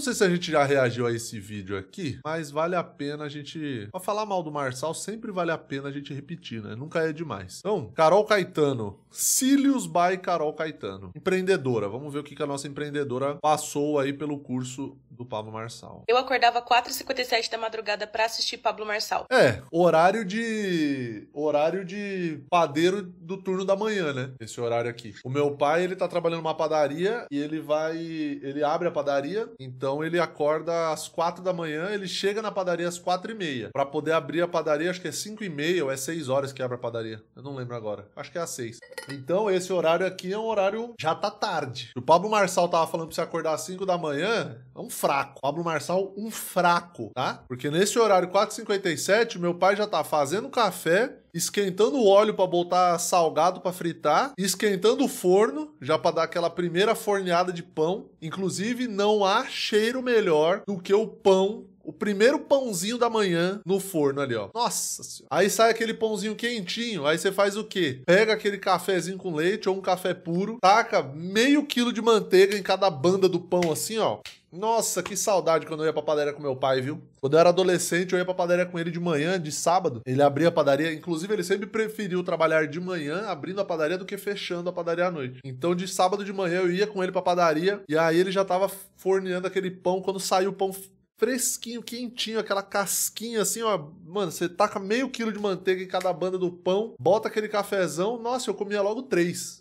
Não sei se a gente já reagiu a esse vídeo aqui, mas vale a pena a gente. Pra falar mal do Marçal, sempre vale a pena a gente repetir, né? Nunca é demais. Então, Carol Caetano. Cílios by Carol Caetano. Empreendedora. Vamos ver o que, que a nossa empreendedora passou aí pelo curso do Pablo Marçal. Eu acordava 4h57 da madrugada para assistir Pablo Marçal. É, horário de. horário de padeiro do turno da manhã, né? Esse horário aqui. O meu pai, ele tá trabalhando numa padaria e ele vai. ele abre a padaria, então então ele acorda às quatro da manhã, ele chega na padaria às quatro e meia. Pra poder abrir a padaria, acho que é cinco e meia ou é seis horas que abre a padaria. Eu não lembro agora. Acho que é às seis. Então esse horário aqui é um horário já tá tarde. O Pablo Marçal tava falando pra você acordar às cinco da manhã, é um fraco. Pablo Marçal, um fraco, tá? Porque nesse horário 4h57, meu pai já tá fazendo café, esquentando o óleo para botar salgado para fritar, esquentando o forno já para dar aquela primeira forneada de pão. Inclusive, não há cheiro melhor do que o pão o primeiro pãozinho da manhã no forno ali, ó. Nossa senhora. Aí sai aquele pãozinho quentinho. Aí você faz o quê? Pega aquele cafezinho com leite ou um café puro, taca meio quilo de manteiga em cada banda do pão, assim, ó. Nossa, que saudade quando eu ia pra padaria com meu pai, viu? Quando eu era adolescente, eu ia pra padaria com ele de manhã, de sábado. Ele abria a padaria. Inclusive, ele sempre preferiu trabalhar de manhã abrindo a padaria do que fechando a padaria à noite. Então, de sábado de manhã, eu ia com ele pra padaria. E aí, ele já tava forneando aquele pão. Quando saiu o pão fresquinho, quentinho, aquela casquinha assim, ó. Mano, você taca meio quilo de manteiga em cada banda do pão, bota aquele cafezão. Nossa, eu comia logo três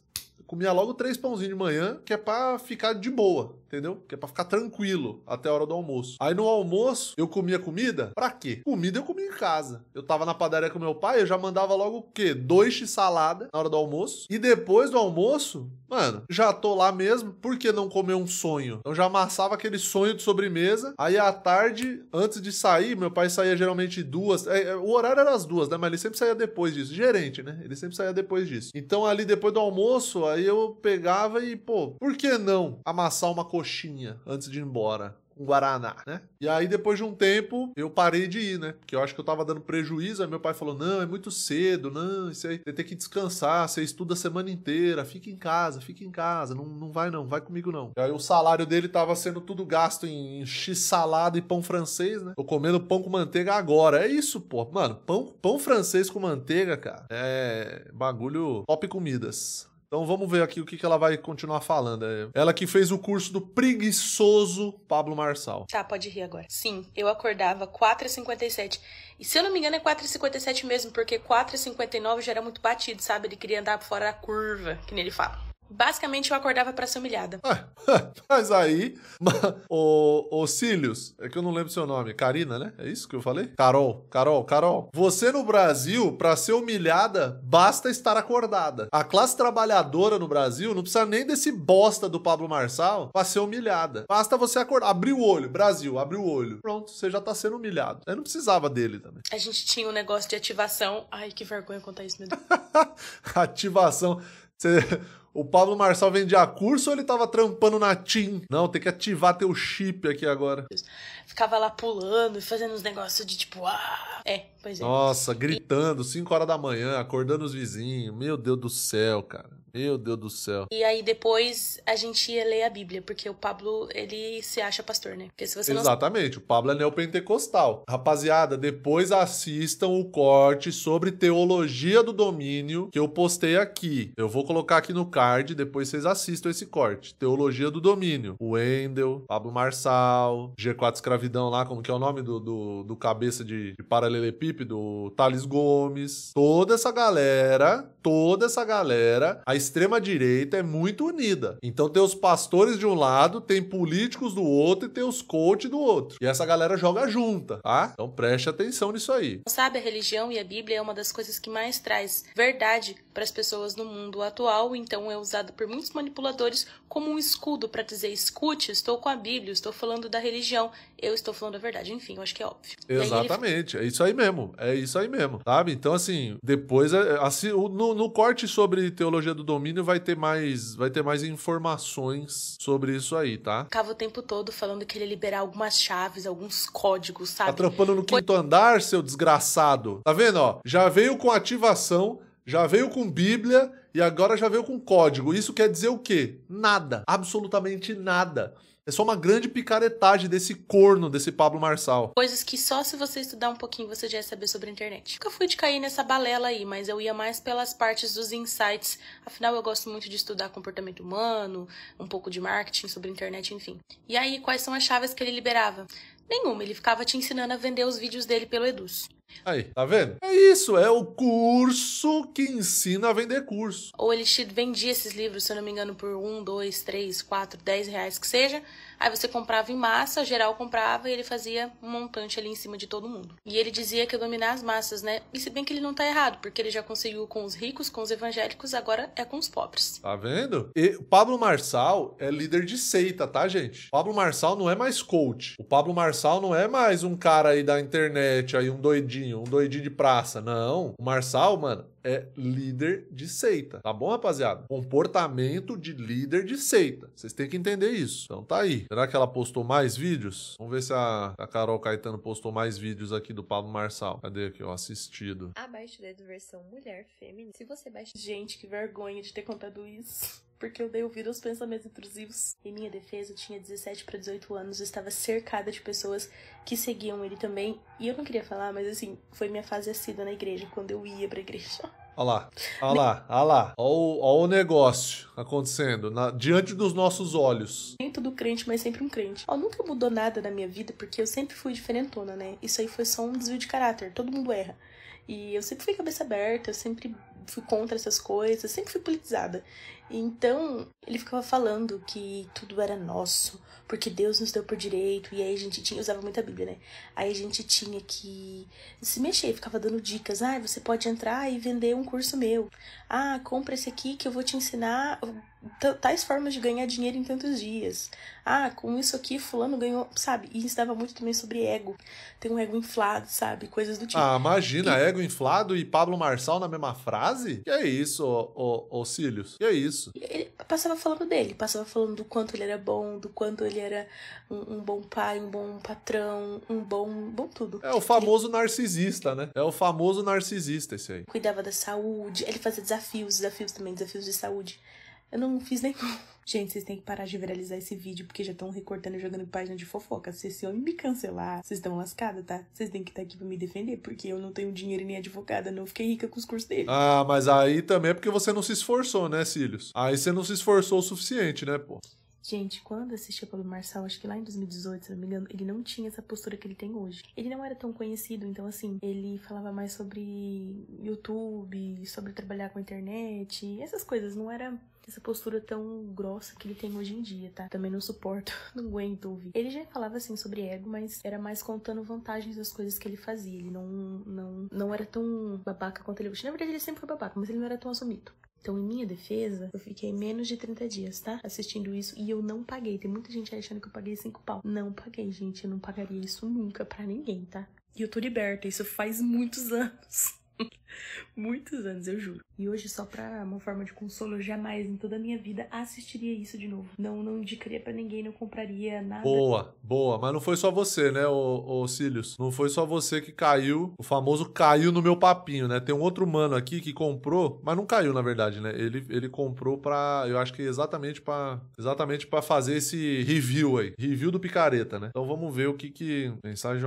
comia logo três pãozinhos de manhã, que é pra ficar de boa, entendeu? Que é pra ficar tranquilo até a hora do almoço. Aí no almoço, eu comia comida? Pra quê? Comida eu comia em casa. Eu tava na padaria com meu pai, eu já mandava logo o quê? Dois x salada na hora do almoço. E depois do almoço, mano, já tô lá mesmo, por que não comer um sonho? Então já amassava aquele sonho de sobremesa. Aí à tarde, antes de sair, meu pai saía geralmente duas. É, é o horário era as duas, né? Mas ele sempre saía depois disso. Gerente, né? Ele sempre saía depois disso. Então ali depois do almoço, aí Aí eu pegava e, pô, por que não amassar uma coxinha antes de ir embora? um Guaraná, né? E aí, depois de um tempo, eu parei de ir, né? Porque eu acho que eu tava dando prejuízo. Aí meu pai falou: não, é muito cedo, não, isso aí, você tem que descansar, você estuda a semana inteira, fica em casa, fica em casa, não, não vai não, vai comigo não. E aí o salário dele tava sendo tudo gasto em x salada e pão francês, né? Tô comendo pão com manteiga agora. É isso, pô. Mano, pão, pão francês com manteiga, cara, é bagulho top comidas. Então vamos ver aqui o que, que ela vai continuar falando. É, ela que fez o curso do preguiçoso Pablo Marçal. Tá, pode rir agora. Sim, eu acordava 4h57. E se eu não me engano é 4h57 mesmo, porque 4h59 já era muito batido, sabe? Ele queria andar fora da curva, que nem ele fala. Basicamente, eu acordava para ser humilhada. mas aí, o, o Cílios, é que eu não lembro seu nome, Karina, né? É isso que eu falei? Carol, Carol, Carol. Você no Brasil, para ser humilhada, basta estar acordada. A classe trabalhadora no Brasil não precisa nem desse bosta do Pablo Marçal pra ser humilhada. Basta você acordar, abrir o olho, Brasil, abre o olho. Pronto, você já tá sendo humilhado. Eu não precisava dele também. A gente tinha um negócio de ativação. Ai, que vergonha contar isso, meu Deus. ativação. Você o Pablo Marçal vendia curso ou ele tava trampando na TIM? Não, tem que ativar teu chip aqui agora ficava lá pulando e fazendo uns negócios de tipo, ah. É, pois é. Nossa, gritando, 5 horas da manhã, acordando os vizinhos. Meu Deus do céu, cara. Meu Deus do céu. E aí depois a gente ia ler a Bíblia, porque o Pablo, ele se acha pastor, né? Porque se você Exatamente, não... o Pablo é neopentecostal. Rapaziada, depois assistam o corte sobre teologia do domínio que eu postei aqui. Eu vou colocar aqui no card, depois vocês assistam esse corte. Teologia do domínio. O Wendel, Pablo Marçal, G4 Escravidão escravidão lá, como que é o nome do, do, do cabeça de, de paralelepípedo, Thales Gomes, toda essa galera toda essa galera, a extrema-direita é muito unida. Então tem os pastores de um lado, tem políticos do outro e tem os coaches do outro. E essa galera joga junta, tá? Então preste atenção nisso aí. Sabe, a religião e a Bíblia é uma das coisas que mais traz verdade para as pessoas no mundo atual, então é usado por muitos manipuladores como um escudo para dizer: escute, estou com a Bíblia, estou falando da religião, eu estou falando a verdade. Enfim, eu acho que é óbvio. Exatamente, ele... é isso aí mesmo, é isso aí mesmo, sabe? Então, assim, depois, é, assim, no no, corte sobre teologia do domínio vai ter mais vai ter mais informações sobre isso aí, tá? Ficava o tempo todo falando que ele ia liberar algumas chaves, alguns códigos, sabe? Tá trampando no quinto Foi... andar, seu desgraçado. Tá vendo, ó? Já veio com ativação, já veio com Bíblia e agora já veio com código. Isso quer dizer o quê? Nada. Absolutamente nada. É só uma grande picaretagem desse corno, desse Pablo Marçal. Coisas que só se você estudar um pouquinho você já ia saber sobre a internet. Nunca fui de cair nessa balela aí, mas eu ia mais pelas partes dos insights. Afinal, eu gosto muito de estudar comportamento humano, um pouco de marketing sobre a internet, enfim. E aí, quais são as chaves que ele liberava? Nenhuma, ele ficava te ensinando a vender os vídeos dele pelo Eduz. Aí, tá vendo? É isso, é o curso que ensina a vender curso. Ou ele vendia esses livros, se eu não me engano, por um, dois, três, quatro, dez reais que seja. Aí você comprava em massa, geral comprava e ele fazia um montante ali em cima de todo mundo. E ele dizia que ia dominar as massas, né? E se bem que ele não tá errado, porque ele já conseguiu com os ricos, com os evangélicos, agora é com os pobres. Tá vendo? E o Pablo Marçal é líder de seita, tá, gente? O Pablo Marçal não é mais coach. O Pablo Marçal não é mais um cara aí da internet, aí um doidinho doidinho, um doidinho de praça. Não. O Marçal, mano, é líder de seita. Tá bom, rapaziada? Comportamento de líder de seita. Vocês têm que entender isso. Então tá aí. Será que ela postou mais vídeos? Vamos ver se a, a Carol Caetano postou mais vídeos aqui do Pablo Marçal. Cadê aqui, ó? Assistido. Abaixo da versão mulher feminina Se você baixa. Gente, que vergonha de ter contado isso porque eu dei ouvido aos pensamentos intrusivos. Em minha defesa, eu tinha 17 para 18 anos, estava cercada de pessoas que seguiam ele também. E eu não queria falar, mas assim, foi minha fase assídua na igreja, quando eu ia pra igreja. Olha lá, olha lá, olha lá. Olha, olha o negócio acontecendo na, diante dos nossos olhos. Nem todo crente, mas sempre um crente. Ó, nunca mudou nada na minha vida, porque eu sempre fui diferentona, né? Isso aí foi só um desvio de caráter, todo mundo erra. E eu sempre fui cabeça aberta, eu sempre fui contra essas coisas, sempre fui politizada. Então, ele ficava falando que tudo era nosso, porque Deus nos deu por direito, e aí a gente tinha, usava muita Bíblia, né? Aí a gente tinha que se mexer, ficava dando dicas. Ah, você pode entrar e vender um curso meu. Ah, compra esse aqui que eu vou te ensinar tais formas de ganhar dinheiro em tantos dias. Ah, com isso aqui fulano ganhou, sabe? E ensinava muito também sobre ego. Tem um ego inflado, sabe? Coisas do tipo. Ah, imagina, e... ego inflado e Pablo Marçal na mesma frase? Que é isso, ô, ô, ô Cílios? Que é isso? isso. Ele passava falando dele, passava falando do quanto ele era bom, do quanto ele era um, um bom pai, um bom patrão, um bom, bom tudo. É o famoso ele... narcisista, né? É o famoso narcisista esse aí. Cuidava da saúde, ele fazia desafios, desafios também, desafios de saúde. Eu não fiz nenhum. Gente, vocês têm que parar de viralizar esse vídeo porque já estão recortando e jogando página de fofoca. Se esse homem me cancelar, vocês estão lascados, tá? Vocês têm que estar tá aqui pra me defender porque eu não tenho dinheiro nem advogada, não fiquei rica com os cursos dele. Ah, mas aí também é porque você não se esforçou, né, Cílios? Aí você não se esforçou o suficiente, né, pô? Gente, quando assisti a Pablo Marçal, acho que lá em 2018, se não me engano, ele não tinha essa postura que ele tem hoje. Ele não era tão conhecido, então assim, ele falava mais sobre YouTube, sobre trabalhar com a internet, essas coisas, não era essa postura tão grossa que ele tem hoje em dia, tá? Também não suporto, não aguento ouvir. Ele já falava assim sobre ego, mas era mais contando vantagens das coisas que ele fazia. Ele não, não, não era tão babaca quanto ele. Na verdade, ele sempre foi babaca, mas ele não era tão assumido. Então, em minha defesa, eu fiquei menos de 30 dias, tá? Assistindo isso e eu não paguei. Tem muita gente achando que eu paguei 5 pau. Não paguei, gente. Eu não pagaria isso nunca para ninguém, tá? E eu tô liberta. Isso faz muitos anos. Muitos anos, eu juro. E hoje, só pra uma forma de consolo, eu jamais em toda a minha vida assistiria isso de novo. Não, não indicaria para ninguém, não compraria nada. Boa, boa. Mas não foi só você, né, ô, Cílios? Não foi só você que caiu. O famoso caiu no meu papinho, né? Tem um outro mano aqui que comprou, mas não caiu, na verdade, né? Ele, ele comprou pra. Eu acho que exatamente pra. Exatamente para fazer esse review aí. Review do picareta, né? Então vamos ver o que que. Mensagem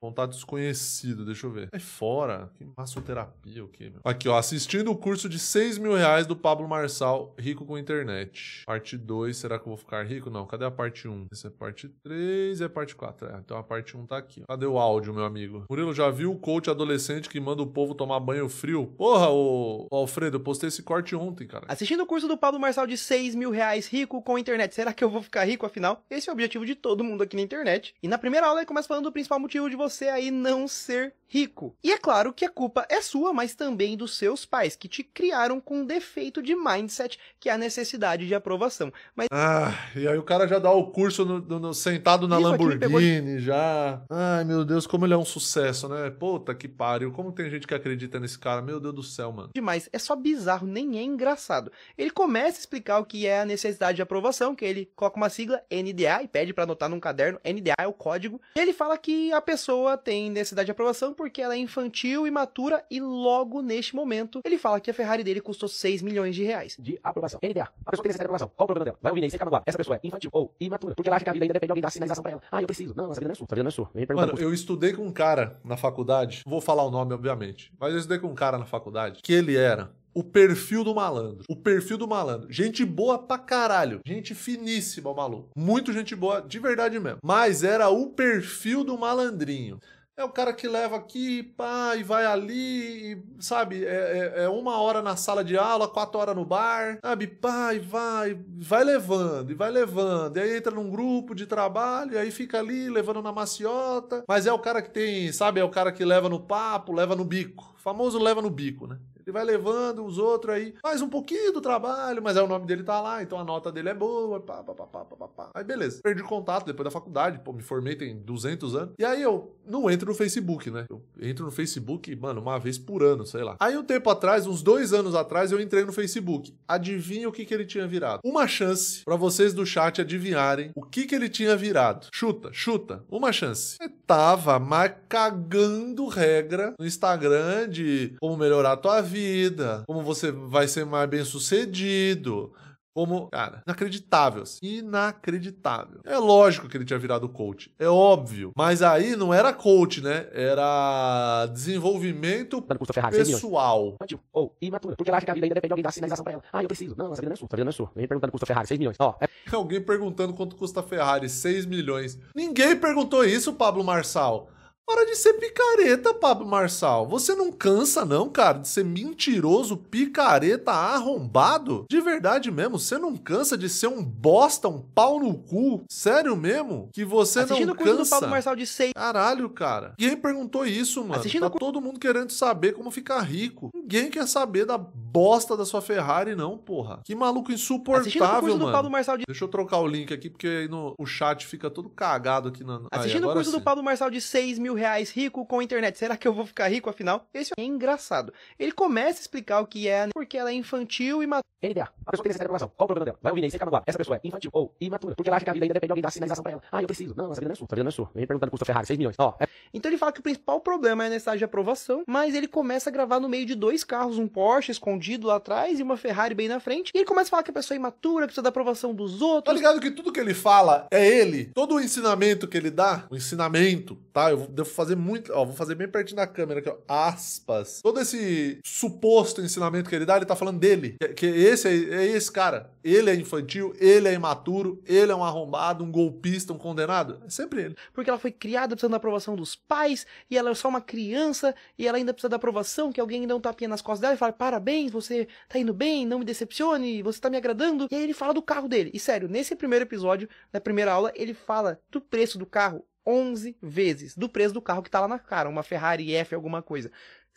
contato desconhecido deixa eu ver. É fora. Que massoterapia terapia, o quê? Meu? Aqui, ó. Assistindo o curso de 6 mil reais do Pablo Marçal, Rico com Internet. Parte 2, será que eu vou ficar rico? Não, cadê a parte 1? Essa é parte 3 e é parte 4. É, então a parte 1 tá aqui. Cadê o áudio, meu amigo? Murilo, já viu o coach adolescente que manda o povo tomar banho frio? Porra, ô, ô Alfredo, eu postei esse corte ontem, cara. Assistindo o curso do Pablo Marçal de 6 mil reais, Rico com Internet. Será que eu vou ficar rico, afinal? Esse é o objetivo de todo mundo aqui na internet. E na primeira aula ele começa falando do principal motivo de você aí não ser rico. E é claro que a culpa é sua sua, mas também dos seus pais, que te criaram com um defeito de mindset, que é a necessidade de aprovação. Mas... Ah, e aí o cara já dá o curso no, no, sentado na Isso Lamborghini, pegou... já. Ai, meu Deus, como ele é um sucesso, né? Puta que pariu, como tem gente que acredita nesse cara, meu Deus do céu, mano. Demais, é só bizarro, nem é engraçado. Ele começa a explicar o que é a necessidade de aprovação, que ele coloca uma sigla NDA e pede para anotar num caderno. NDA é o código. E ele fala que a pessoa tem necessidade de aprovação porque ela é infantil, imatura e logo neste momento, ele fala que a Ferrari dele custou 6 milhões de reais. De aprovação. NDA. A pessoa tem necessidade de aprovação. Qual o problema dela? Vai ouvir nem sem Essa pessoa é infantil ou imatura. Porque ela acha que a vida ainda depende de alguém dar sinalização pra ela. Ah, eu preciso. Não, essa vida não é sua. Essa vida não é sua. Vem Mano, eu estudei com um cara na faculdade. Vou falar o nome, obviamente. Mas eu estudei com um cara na faculdade que ele era o perfil do malandro. O perfil do malandro. Gente boa pra caralho. Gente finíssima, maluco. Muito gente boa, de verdade mesmo. Mas era o perfil do malandrinho. É o cara que leva aqui, pá, e vai ali, e, sabe? É, é, é, uma hora na sala de aula, quatro horas no bar, sabe? Pá, e vai, vai levando, e vai levando. E aí entra num grupo de trabalho, e aí fica ali levando na maciota. Mas é o cara que tem, sabe? É o cara que leva no papo, leva no bico. O famoso leva no bico, né? Ele vai levando os outros aí, faz um pouquinho do trabalho, mas é o nome dele tá lá, então a nota dele é boa, pá, pá, pá, pá, pá, pá. Aí beleza. Perdi contato depois da faculdade, pô, me formei tem 200 anos. E aí eu não entro no Facebook, né? Eu entro no Facebook, mano, uma vez por ano, sei lá. Aí um tempo atrás, uns dois anos atrás, eu entrei no Facebook. Adivinha o que que ele tinha virado? Uma chance para vocês do chat adivinharem o que que ele tinha virado. Chuta, chuta. Uma chance. Eu tava mais cagando regra no Instagram de como melhorar a tua vida vida, como você vai ser mais bem sucedido. Como, cara, inacreditável. Assim. Inacreditável. É lógico que ele tinha virado coach. É óbvio. Mas aí não era coach, né? Era desenvolvimento tá Ferrari, pessoal. Ou imatura. Porque ela acha que a vida ainda depende de alguém dar sinalização pra ela. Ah, eu preciso. Não, essa vida não é sua. Essa vida não é sua. Alguém perguntando quanto custa Ferrari, 6 milhões. Ó. Oh, é... Alguém perguntando quanto custa Ferrari, 6 milhões. Ninguém perguntou isso, Pablo Marçal. Para de ser picareta, Pablo Marçal. Você não cansa, não, cara, de ser mentiroso, picareta, arrombado? De verdade mesmo, você não cansa de ser um bosta, um pau no cu? Sério mesmo? Que você Assistindo não cansa? Assistindo o Pablo Marçal de seis. Caralho, cara. Ninguém perguntou isso, mano. Assistindo tá todo mundo querendo saber como ficar rico. Ninguém quer saber da bosta da sua Ferrari, não, porra. Que maluco insuportável, mano. Do Pablo Marçal de... Deixa eu trocar o link aqui, porque aí no, o chat fica todo cagado aqui na... Assistindo aí, o curso sim. do Pablo Marçal de 6 mil reais rico com internet. Será que eu vou ficar rico afinal? Esse é engraçado. Ele começa a explicar o que é, né, porque ela é infantil e matura NDA. A pessoa tem necessidade de aprovação. Qual o problema dela? Vai ouvir, nem sei Essa pessoa é infantil ou imatura. Porque ela acha que a vida ainda depende de alguém dar sinalização pra ela. Ah, eu preciso. Não, essa vida não é sua. Essa vida não é sua. Vem perguntando custa Ferrari, 6 milhões. Ó. é. Então ele fala que o principal problema é a necessidade de aprovação, mas ele começa a gravar no meio de dois carros, um Porsche escondido lá atrás e uma Ferrari bem na frente. E ele começa a falar que a pessoa é imatura, precisa da aprovação dos outros. Tá ligado que tudo que ele fala é ele. Todo o ensinamento que ele dá, o ensinamento, tá? Eu devo fazer muito. Ó, vou fazer bem pertinho da câmera aqui, ó. Aspas. Todo esse suposto ensinamento que ele dá, ele tá falando dele. Que, que esse é, é esse cara. Ele é infantil, ele é imaturo, ele é um arrombado, um golpista, um condenado. É sempre ele. Porque ela foi criada precisando da aprovação dos pais, e ela é só uma criança, e ela ainda precisa da aprovação, que alguém dá um tapinha nas costas dela e fala: parabéns, você tá indo bem, não me decepcione, você tá me agradando. E aí ele fala do carro dele. E sério, nesse primeiro episódio, na primeira aula, ele fala do preço do carro. 11 vezes do preço do carro que tá lá na cara, uma Ferrari F, alguma coisa.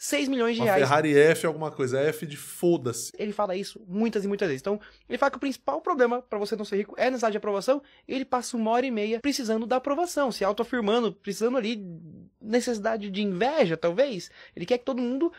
6 milhões de uma reais. Ferrari F alguma coisa, F de foda-se. Ele fala isso muitas e muitas vezes. Então, ele fala que o principal problema para você não ser rico é necessidade de aprovação, ele passa uma hora e meia precisando da aprovação, se autoafirmando, precisando ali necessidade de inveja, talvez. Ele quer que todo mundo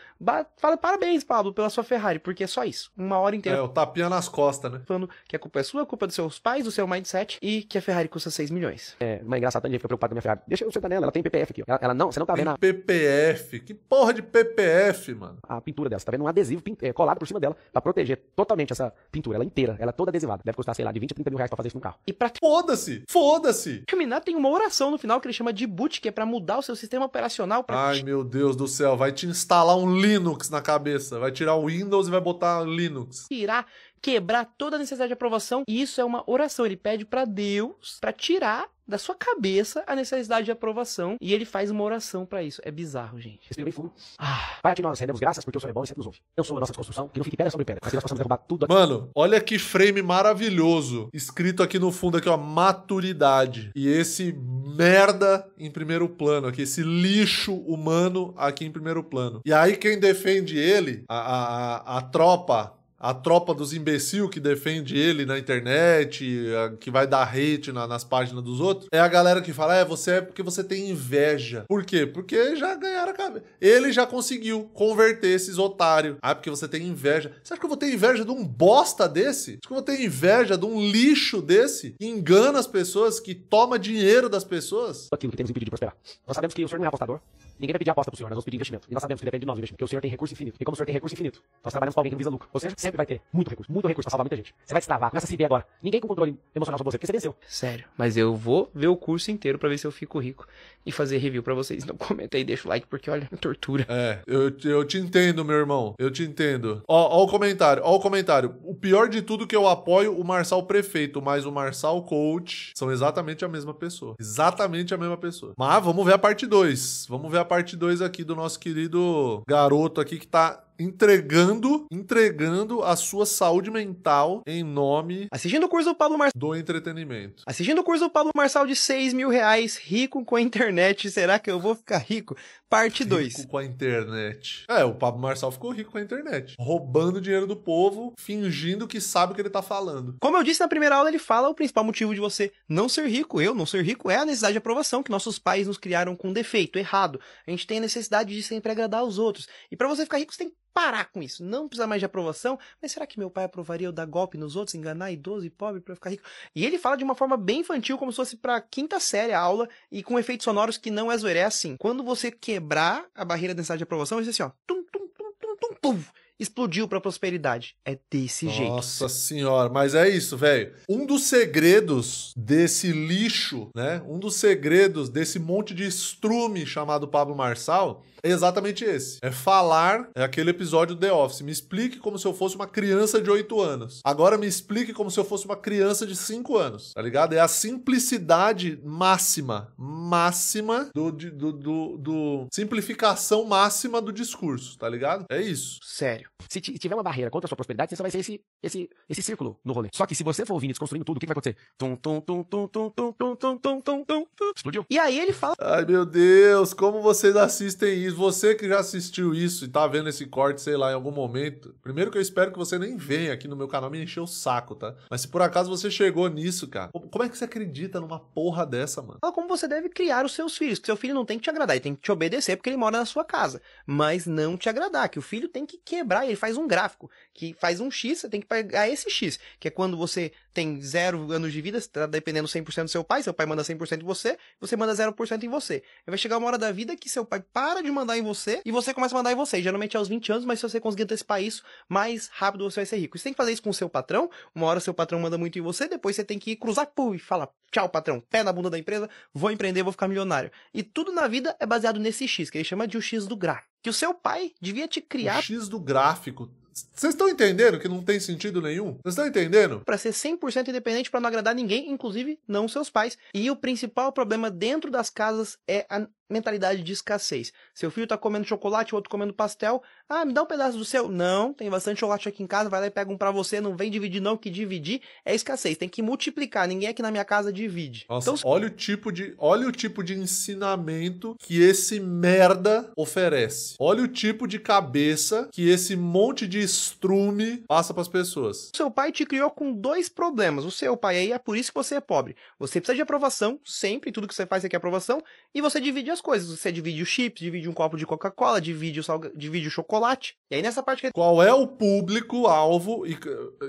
fale parabéns, Pablo, pela sua Ferrari, porque é só isso. Uma hora inteira. É, o tapinha nas costas, né? Falando que a culpa é sua, a culpa é dos seus pais, do seu mindset, e que a Ferrari custa 6 milhões. É, mas é engraçado, né? ele fica preocupado com a minha Ferrari. Deixa eu sentar nela, ela tem PPF aqui. Ela, ela não, você não tá vendo. PPF? Que porra de PPF? PPF, mano. A pintura dela, você tá vendo? Um adesivo é, colado por cima dela pra proteger totalmente essa pintura. Ela é inteira, ela é toda adesivada. Deve custar, sei lá, de 20 a 30 mil reais pra fazer isso no carro. E pra. Foda-se! Foda-se! Caminar tem uma oração no final que ele chama de boot, que é pra mudar o seu sistema operacional pra. Ai, meu Deus do céu, vai te instalar um Linux na cabeça. Vai tirar o Windows e vai botar Linux. Tirar quebrar toda a necessidade de aprovação, e isso é uma oração. Ele pede para Deus para tirar da sua cabeça a necessidade de aprovação e ele faz uma oração para isso. É bizarro, gente. bem fundo. Ah, pai, nós rendemos graças porque o Senhor é bom e sempre nos ouve. eu sou a nossa construção que não fique pedra sobre pedra, mas que nós possamos derrubar tudo aqui. Mano, olha que frame maravilhoso. Escrito aqui no fundo aqui, ó, maturidade. E esse merda em primeiro plano aqui, esse lixo humano aqui em primeiro plano. E aí quem defende ele, a, a, a tropa a tropa dos imbecil que defende ele na internet, a, que vai dar hate na, nas páginas dos outros, é a galera que fala, é, você é porque você tem inveja. Por quê? Porque já ganharam a cabeça. Ele já conseguiu converter esses otários. Ah, é porque você tem inveja. Você acha que eu vou ter inveja de um bosta desse? Você acha que eu vou ter inveja de um lixo desse? Que engana as pessoas, que toma dinheiro das pessoas? Aquilo que temos impedido de prosperar. Nós sabemos que o senhor não é apostador. Ninguém vai pedir aposta pro senhor, nós vamos pedir investimento. E nós sabemos que depende de nós o investimento, porque o senhor tem recurso infinito. E como o senhor tem recurso infinito, nós trabalhamos com alguém que visa lucro. Ou seja, sempre vai ter muito recurso, muito recurso pra salvar muita gente. Você vai travar, começa a se ver agora. Ninguém com controle emocional sobre você, porque você venceu. Sério, mas eu vou ver o curso inteiro para ver se eu fico rico e fazer review para vocês. Então comenta aí, deixa o like, porque olha, é tortura. É, eu, eu te entendo, meu irmão. Eu te entendo. Ó, ó o comentário, ó o comentário. O pior de tudo que eu apoio o Marçal Prefeito, mas o Marçal Coach são exatamente a mesma pessoa. Exatamente a mesma pessoa. Mas vamos ver a parte 2. Vamos ver a parte 2 aqui do nosso querido garoto aqui que tá entregando, entregando a sua saúde mental em nome. Assistindo o curso do Pablo Marçal. Do entretenimento. Assistindo o curso do Pablo Marçal de 6 mil reais, rico com a internet. Será que eu vou ficar rico? Parte 2. Rico com a internet. É, o Pablo Marçal ficou rico com a internet. Roubando dinheiro do povo, fingindo que sabe o que ele tá falando. Como eu disse na primeira aula, ele fala o principal motivo de você não ser rico, eu não ser rico, é a necessidade de aprovação que nossos pais nos criaram com defeito, errado. A gente tem a necessidade de sempre agradar aos outros. E para você ficar rico, você tem parar com isso, não precisa mais de aprovação. Mas será que meu pai aprovaria eu dar golpe nos outros, enganar idoso e pobre para ficar rico? E ele fala de uma forma bem infantil, como se fosse para quinta série a aula e com efeitos sonoros que não é zoeira. É assim: quando você quebrar a barreira da densidade de aprovação, você assim, ó, tum, tum, tum, tum, tum, tum, explodiu para prosperidade. É desse Nossa jeito. Nossa senhora, mas é isso, velho. Um dos segredos desse lixo, né? Um dos segredos desse monte de estrume chamado Pablo Marçal é exatamente esse. É falar, é aquele episódio do The Office. Me explique como se eu fosse uma criança de 8 anos. Agora me explique como se eu fosse uma criança de 5 anos, tá ligado? É a simplicidade máxima, máxima do, do, do, do simplificação máxima do discurso, tá ligado? É isso. Sério. Se tiver uma barreira contra a sua prosperidade, você só vai ser esse, esse, esse círculo no rolê. Só que se você for ouvindo e desconstruindo tudo, o que, que vai acontecer? Tum, tum, tum, tum, tum, tum, tum, tum, tum, tum, tum, Explodiu. E aí ele fala. Ai, meu Deus, como vocês assistem isso? Você que já assistiu isso e tá vendo esse corte, sei lá, em algum momento. Primeiro que eu espero que você nem venha aqui no meu canal me encher o saco, tá? Mas se por acaso você chegou nisso, cara, como é que você acredita numa porra dessa, mano? Fala como você deve criar os seus filhos. Que seu filho não tem que te agradar, ele tem que te obedecer porque ele mora na sua casa. Mas não te agradar, que o filho tem que quebrar ele faz um gráfico que faz um X, você tem que pegar esse X, que é quando você tem zero anos de vida, você tá dependendo 100% do seu pai, seu pai manda 100% em você, você manda 0% em você. E vai chegar uma hora da vida que seu pai para de mandar em você e você começa a mandar em você. Geralmente é aos 20 anos, mas se você conseguir antecipar isso, mais rápido você vai ser rico. você tem que fazer isso com o seu patrão, uma hora seu patrão manda muito em você, depois você tem que cruzar pum, e falar, tchau patrão, pé na bunda da empresa, vou empreender, vou ficar milionário. E tudo na vida é baseado nesse X, que ele chama de o X do gráfico que o seu pai devia te criar. O X do gráfico vocês estão entendendo que não tem sentido nenhum? Vocês estão entendendo? Para ser 100% independente, para não agradar ninguém, inclusive não seus pais. E o principal problema dentro das casas é a mentalidade de escassez. Seu filho tá comendo chocolate, o outro comendo pastel. Ah, me dá um pedaço do seu. Não, tem bastante chocolate aqui em casa, vai lá e pega um para você, não vem dividir não, que dividir é escassez, tem que multiplicar. Ninguém aqui na minha casa divide. Nossa, então, olha o tipo de, olha o tipo de ensinamento que esse merda oferece. Olha o tipo de cabeça que esse monte de estrume passa para as pessoas. seu pai te criou com dois problemas. O seu pai aí é por isso que você é pobre. Você precisa de aprovação, sempre, tudo que você faz você quer aprovação, e você divide as coisas. Você divide o chips, divide um copo de Coca-Cola, divide, o salga... divide o chocolate. E aí nessa parte que... Qual é o público-alvo e,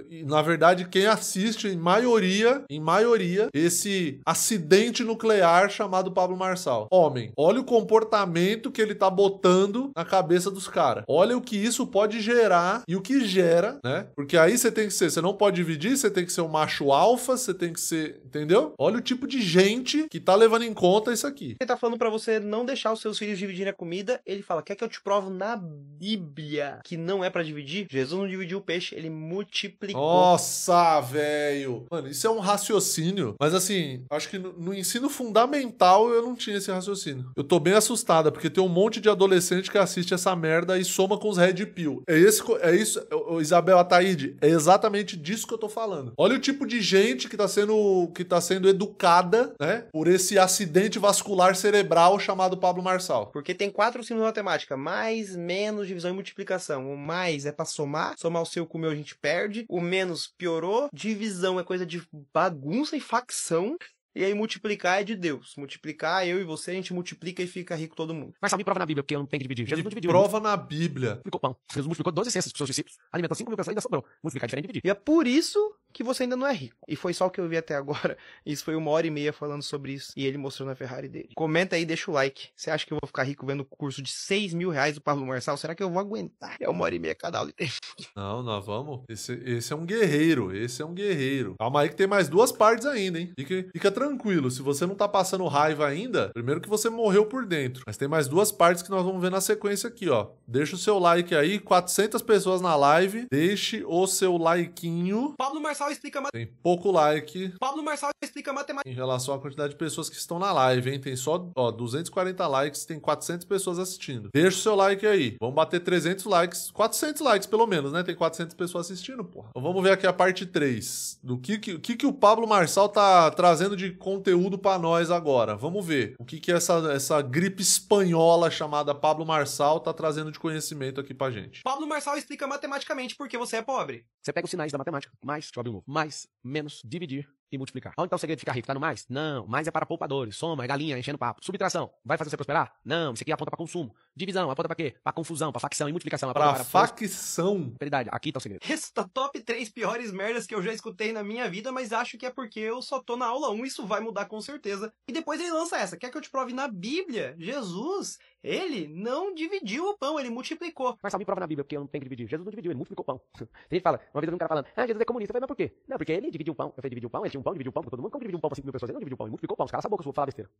e, na verdade, quem assiste em maioria, em maioria, esse acidente nuclear chamado Pablo Marçal? Homem. Olha o comportamento que ele tá botando na cabeça dos caras. Olha o que isso pode gerar e o que gera, né? Porque aí você tem que ser, você não pode dividir, você tem que ser um macho alfa, você tem que ser, entendeu? Olha o tipo de gente que tá levando em conta isso aqui. Ele tá falando para você não deixar os seus filhos dividirem a comida, ele fala: "Quer que eu te provo na Bíblia que não é para dividir?" Jesus não dividiu o peixe, ele multiplicou. Nossa, velho. Mano, isso é um raciocínio, mas assim, acho que no, no ensino fundamental eu não tinha esse raciocínio. Eu tô bem assustada porque tem um monte de adolescente que assiste essa merda e soma com os Red Pill. É esse é isso, Isabel Ataíde, é exatamente disso que eu tô falando. Olha o tipo de gente que tá sendo, que tá sendo educada, né, por esse acidente vascular cerebral chamado Pablo Marçal. Porque tem quatro símbolos de matemática, mais, menos, divisão e multiplicação. O mais é pra somar, somar o seu com o meu a gente perde, o menos piorou, divisão é coisa de bagunça e facção. E aí multiplicar é de Deus. Multiplicar, eu e você, a gente multiplica e fica rico todo mundo. Mas sabe prova na Bíblia, porque eu não tenho que dividir. Jesus não dividiu. Prova na Bíblia. Multiplicou pão. Jesus multiplicou 12 essências para os seus discípulos, alimentou 5 mil pessoas e ainda sobrou. Multiplicar é diferente de dividir. E é por isso que você ainda não é rico. E foi só o que eu vi até agora. Isso foi uma hora e meia falando sobre isso e ele mostrando a Ferrari dele. Comenta aí, deixa o like. Você acha que eu vou ficar rico vendo o curso de 6 mil reais do Pablo Marçal? Será que eu vou aguentar? É uma hora e meia cada aula. Não, nós vamos. Esse, esse é um guerreiro. Esse é um guerreiro. Calma aí que tem mais duas partes ainda, hein? Fica, fica tranquilo. Se você não tá passando raiva ainda, primeiro que você morreu por dentro. Mas tem mais duas partes que nós vamos ver na sequência aqui, ó. Deixa o seu like aí. 400 pessoas na live. Deixe o seu likeinho. Pablo Marçal Marçal explica matemática. Tem pouco like. Pablo Marçal explica matemática. Em relação à quantidade de pessoas que estão na live, hein? Tem só, ó, 240 likes, tem 400 pessoas assistindo. Deixa o seu like aí. Vamos bater 300 likes, 400 likes pelo menos, né? Tem 400 pessoas assistindo, porra. Então vamos ver aqui a parte 3. Do que que, que, que o Pablo Marçal tá trazendo de conteúdo para nós agora? Vamos ver. O que que essa, essa gripe espanhola chamada Pablo Marçal tá trazendo de conhecimento aqui pra gente. Pablo Marçal explica matematicamente por que você é pobre. Você pega os sinais da matemática, mais, mais, menos, dividir e multiplicar. Onde está então o segredo de ficar rico? Está no mais? Não. Mais é para poupadores. Soma, é galinha, enchendo papo. Subtração. Vai fazer você prosperar? Não. Isso aqui é aponta para consumo. Divisão, aponta pra quê? Pra confusão, pra facção e multiplicação. Pra, pra facção. Verdade, aqui tá o segredo. Esta top 3 piores merdas que eu já escutei na minha vida, mas acho que é porque eu só tô na aula 1, isso vai mudar com certeza. E depois ele lança essa. Quer que eu te prove na Bíblia? Jesus, ele não dividiu o pão, ele multiplicou. Mas só me prova na Bíblia, porque eu não tenho que dividir. Jesus não dividiu, ele multiplicou o pão. Tem gente fala, uma vez eu vi um cara falando, ah, Jesus é comunista. Eu falei, mas por quê? Não, porque ele dividiu o pão. Eu falei, dividiu o pão, ele tinha um pão, dividiu o pão pra todo mundo. Como dividiu um pão pra 5 mil pessoas? Ele não dividiu o pão, ele multiplicou o pão. Os caras sabem que eu vou falar besteira.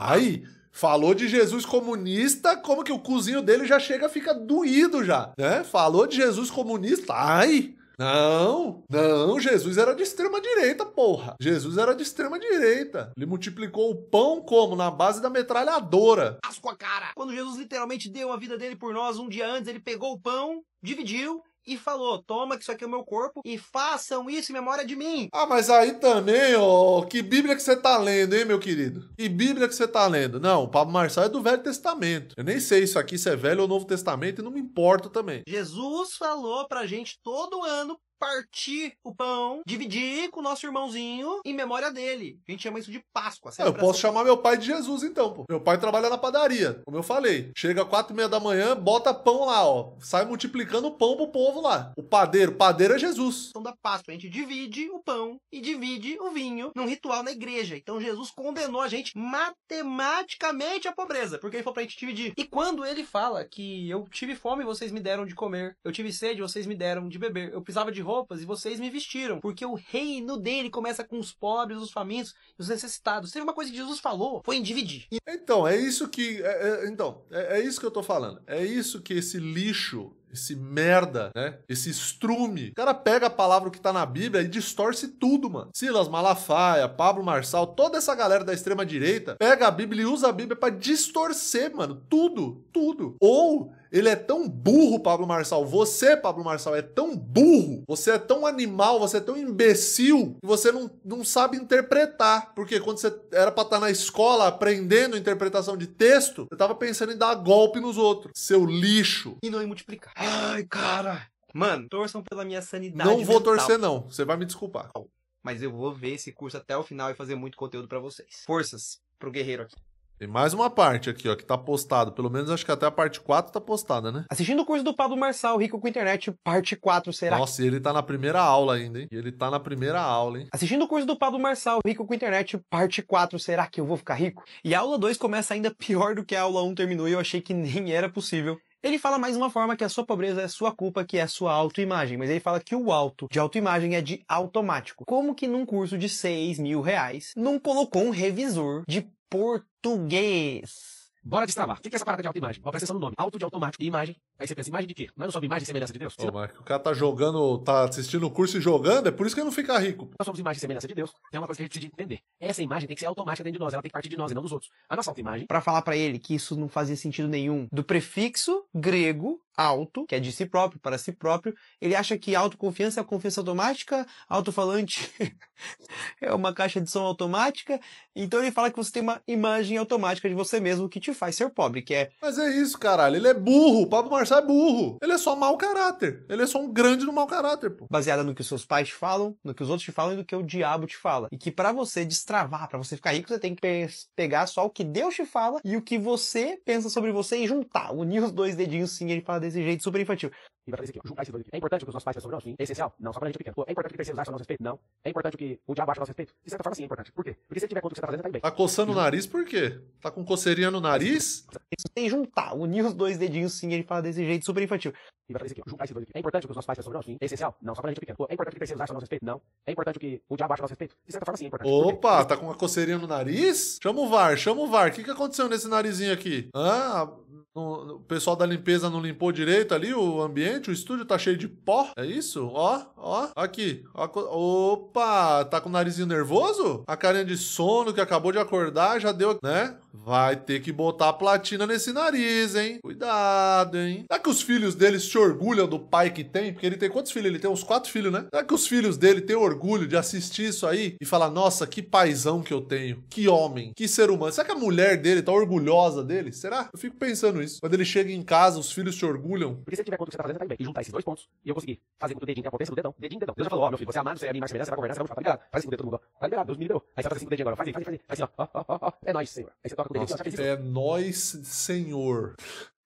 Ai, falou de Jesus comunista, como que o cozinho dele já chega, fica doído já, né? Falou de Jesus comunista, ai, não, não, Jesus era de extrema direita, porra. Jesus era de extrema direita. Ele multiplicou o pão como? Na base da metralhadora. As com a cara. Quando Jesus literalmente deu a vida dele por nós, um dia antes ele pegou o pão, dividiu e falou: toma, que isso aqui é o meu corpo e façam isso em memória de mim. Ah, mas aí também, ó, que Bíblia que você tá lendo, hein, meu querido? Que Bíblia que você tá lendo? Não, o Pablo Marçal é do Velho Testamento. Eu nem sei isso aqui se é Velho ou Novo Testamento e não me importa também. Jesus falou pra gente todo ano partir o pão, dividir com o nosso irmãozinho em memória dele. A gente chama isso de Páscoa. eu posso chamar meu pai de Jesus, então, pô. Meu pai trabalha na padaria, como eu falei. Chega às quatro e meia da manhã, bota pão lá, ó. Sai multiplicando o pão pro povo lá. O padeiro, o padeiro é Jesus. Então da Páscoa, a gente divide o pão e divide o vinho num ritual na igreja. Então Jesus condenou a gente matematicamente à pobreza, porque ele falou pra gente dividir. E quando ele fala que eu tive fome, vocês me deram de comer. Eu tive sede, vocês me deram de beber. Eu precisava de roupas e vocês me vestiram, porque o reino dele começa com os pobres, os famintos, os necessitados. Teve uma coisa que Jesus falou, foi em dividir. Então, é isso que. É, é, então, é, é isso que eu tô falando. É isso que esse lixo esse merda, né? Esse estrume. O cara pega a palavra que tá na Bíblia e distorce tudo, mano. Silas Malafaia, Pablo Marçal, toda essa galera da extrema direita pega a Bíblia e usa a Bíblia para distorcer, mano, tudo, tudo. Ou ele é tão burro, Pablo Marçal. Você, Pablo Marçal, é tão burro. Você é tão animal, você é tão imbecil que você não, não sabe interpretar. Porque quando você era pra estar tá na escola aprendendo interpretação de texto, você tava pensando em dar golpe nos outros. Seu lixo. E não em multiplicar. Ai, cara. Mano, torçam pela minha sanidade. Não vou mental. torcer, não. Você vai me desculpar. Mas eu vou ver esse curso até o final e fazer muito conteúdo para vocês. Forças pro guerreiro aqui. Tem mais uma parte aqui, ó, que tá postado. Pelo menos acho que até a parte 4 tá postada, né? Assistindo o curso do Pablo Marçal, Rico com Internet, parte 4, será? Nossa, e ele tá na primeira aula ainda, hein? E ele tá na primeira aula, hein? Assistindo o curso do Pablo Marçal, Rico com Internet, parte 4, será que eu vou ficar rico? E a aula 2 começa ainda pior do que a aula 1 terminou e eu achei que nem era possível. Ele fala mais uma forma que a sua pobreza é sua culpa, que é sua autoimagem, mas ele fala que o alto de autoimagem é de automático. Como que num curso de 6 mil reais não colocou um revisor de por português. Bora destravar. O que é essa parada de autoimagem? Ó, presta atenção no nome. Auto de automático e imagem. Aí você pensa, imagem de quê? Não é só imagem e semelhança de Deus? Ô, mas o cara tá jogando, tá assistindo o curso e jogando, é por isso que ele não fica rico. Nós somos imagem e semelhança de Deus. É uma coisa que a gente precisa entender. Essa imagem tem que ser automática dentro de nós, ela tem que partir de nós e não dos outros. A nossa autoimagem. Para falar para ele que isso não fazia sentido nenhum, do prefixo grego auto, que é de si próprio, para si próprio, ele acha que autoconfiança é confiança automática, autofalante é uma caixa de som automática, então ele fala que você tem uma imagem automática de você mesmo que te faz ser pobre, que é. Mas é isso, caralho. Ele é burro. O Pablo Marçal é burro. Ele é só mau caráter. Ele é só um grande no mau caráter, pô. Baseada no que os seus pais te falam, no que os outros te falam e no que o diabo te fala. E que para você destravar, para você ficar rico, você tem que pe pegar só o que Deus te fala e o que você pensa sobre você e juntar, unir os dois dedinhos sim, ele fala desse jeito super infantil e vai fazer isso aqui, juntar esses dois aqui. É importante que os nossos pais pensam sobre nós? Sim. É essencial? Não, só pra gente pequeno. Pô, é importante que terceiros acham nosso respeito? Não. É importante o que o diabo acha nosso respeito? De certa forma, sim, é importante. Por quê? Porque se ele tiver conta que você tá fazendo, tá bem. Tá coçando o nariz por quê? Tá com coceirinha no nariz? Tem juntar, unir os dois dedinhos sim, ele fala desse jeito super infantil. E vai fazer isso aqui, juntar esses dois aqui. É importante que os nossos pais pensam sobre nós? Sim. É essencial? Não, só pra gente pequeno. Pô, é importante que terceiros acham nosso respeito? Não. É importante o que o diabo acha nosso respeito? De certa forma, sim, é importante. Opa, tá com uma coceirinha no nariz? Chama o VAR, chama o VAR. O que que aconteceu nesse narizinho aqui? Ah, o pessoal da limpeza não limpou direito ali o ambiente, o estúdio tá cheio de pó. É isso? Ó, ó, aqui. Ó, opa, tá com o narizinho nervoso? A carinha de sono que acabou de acordar já deu, né? Vai ter que botar platina nesse nariz, hein? Cuidado, hein? Será que os filhos dele se orgulham do pai que tem? Porque ele tem quantos filhos? Ele tem uns quatro filhos, né? Será que os filhos dele têm orgulho de assistir isso aí e falar, nossa, que paizão que eu tenho? Que homem? Que ser humano? Será que a mulher dele tá orgulhosa dele? Será? Eu fico pensando isso. Quando ele chega em casa, os filhos se orgulham. Porque se ele tiver conta do que você tá fazendo, tá bem. E juntar esses dois pontos e eu conseguir fazer com o dedinho, que a potência do dedão, dedinho, dedão. Deus já falou, ó, meu filho, você é amado, você é a minha mais semelhança, você vai governar, você vai puxar, tá Faz assim com o dedo todo mundo, ó. Tá liberado, Deus me Aí você faz assim com o dedinho agora, faz assim, faz assim, faz assim, ó, ó, ó, ó, ó. É nóis, Senhor. Aí você toca nossa, é nós, Senhor.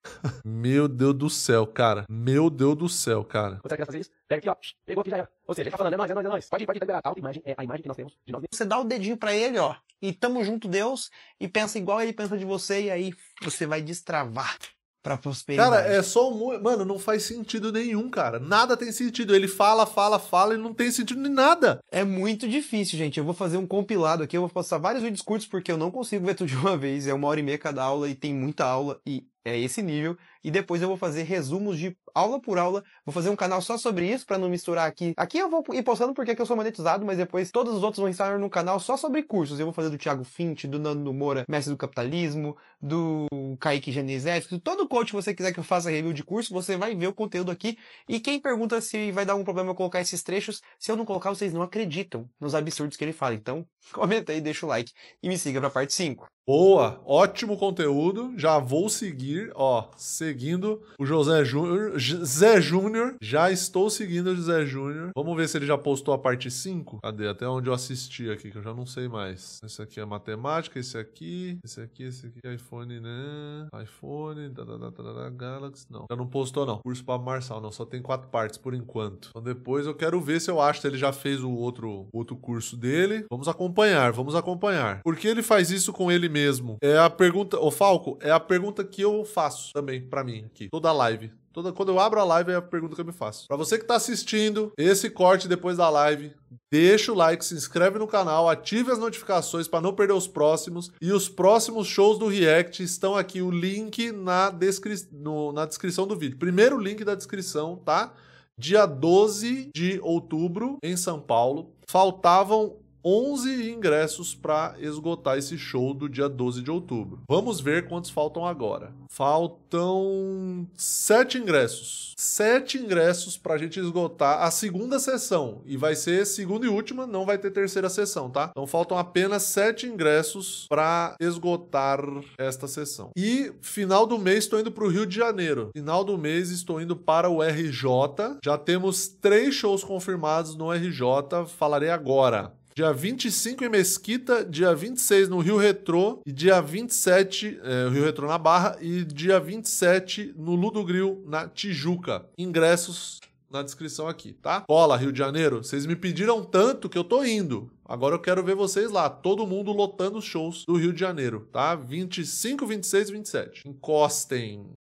Meu Deus do céu, cara. Meu Deus do céu, cara. Você quer fazer isso? Pega aqui, ó. Pegou aqui já Ou seja, ele tá falando, é né, nós é nós é nós. Pode ir, pode ir, tá liberado. A autoimagem é a imagem que nós temos de nós mesmos. Você dá o dedinho pra ele, ó. E tamo junto, Deus. E pensa igual ele pensa de você. E aí você vai destravar pra prosperidade. Cara, é só um. Mano, não faz sentido nenhum, cara. Nada tem sentido. Ele fala, fala, fala e não tem sentido em nada. É muito difícil, gente. Eu vou fazer um compilado aqui, eu vou passar vários vídeos curtos, porque eu não consigo ver tudo de uma vez. É uma hora e meia cada aula e tem muita aula. E é esse nível. E depois eu vou fazer resumos de aula por aula. Vou fazer um canal só sobre isso para não misturar aqui. Aqui eu vou ir postando porque eu sou monetizado, mas depois todos os outros vão estar no canal só sobre cursos. Eu vou fazer do Thiago Fint, do Nando Moura, mestre do capitalismo, do Kaique de todo coach que você quiser que eu faça review de curso, você vai ver o conteúdo aqui. E quem pergunta se vai dar algum problema eu colocar esses trechos, se eu não colocar, vocês não acreditam nos absurdos que ele fala. Então, comenta aí, deixa o like e me siga para parte 5. Boa, ótimo conteúdo. Já vou seguir, ó, seguindo o José Júnior. Zé Júnior, já estou seguindo o José Júnior. Vamos ver se ele já postou a parte 5. Cadê? Até onde eu assisti aqui, que eu já não sei mais. Esse aqui é matemática, esse aqui, esse aqui, esse aqui, é iPhone, né? iPhone, da da Galaxy, não. Já não postou, não. Curso para Marçal, não. Só tem quatro partes por enquanto. Então depois eu quero ver se eu acho que ele já fez o outro, outro curso dele. Vamos acompanhar, vamos acompanhar. Por que ele faz isso com ele mesmo. É a pergunta, ô Falco, é a pergunta que eu faço também para mim aqui, toda live. Toda, quando eu abro a live é a pergunta que eu me faço. Para você que tá assistindo esse corte depois da live, deixa o like, se inscreve no canal, ative as notificações para não perder os próximos e os próximos shows do React estão aqui o link na, descri no, na descrição do vídeo. Primeiro link da descrição, tá? Dia 12 de outubro em São Paulo. Faltavam 11 ingressos para esgotar esse show do dia 12 de outubro. Vamos ver quantos faltam agora. Faltam 7 ingressos. 7 ingressos para a gente esgotar a segunda sessão. E vai ser segunda e última, não vai ter terceira sessão, tá? Então faltam apenas 7 ingressos para esgotar esta sessão. E final do mês estou indo para o Rio de Janeiro. Final do mês estou indo para o RJ. Já temos 3 shows confirmados no RJ. Falarei agora. Dia 25 em Mesquita, dia 26 no Rio Retrô, e dia 27, é, Rio Retrô na Barra, e dia 27 no Ludo Grill, na Tijuca. Ingressos na descrição aqui, tá? Cola, Rio de Janeiro, vocês me pediram tanto que eu tô indo. Agora eu quero ver vocês lá, todo mundo lotando os shows do Rio de Janeiro, tá? 25, 26, 27. Encostem.